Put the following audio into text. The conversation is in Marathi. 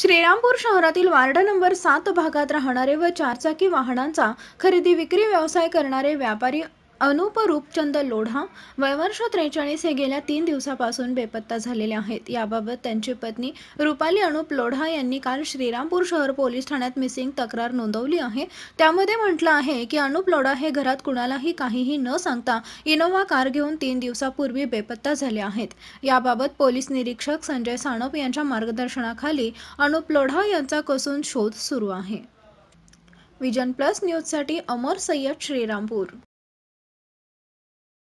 श्रीरामपूर शहरातील वार्ड नंबर सात भागात राहणारे व चारचाकी वाहनांचा खरेदी विक्री व्यवसाय करणारे व्यापारी अनुप रूपचंद लोढा वयवर्ष त्रेचाळीस हे गेल्या तीन दिवसापासून बेपत्ता झालेले आहेत याबाबत त्यांची पत्नी रुपाली अनुप लोढा यांनी काल श्रीरामपूर शहर पोलीस ठाण्यात मिसिंग तक्रार नोंदवली आहे त्यामध्ये म्हटलं आहे की अनुप लोढा हे घरात कुणालाही काहीही न सांगता इनोव्हा कार घेऊन तीन दिवसापूर्वी बेपत्ता झाले आहेत याबाबत पोलीस निरीक्षक संजय साणप यांच्या मार्गदर्शनाखाली अनुप लोढा यांचा कसून शोध सुरू आहे विजन प्लस न्यूजसाठी अमर सय्यद श्रीरामपूर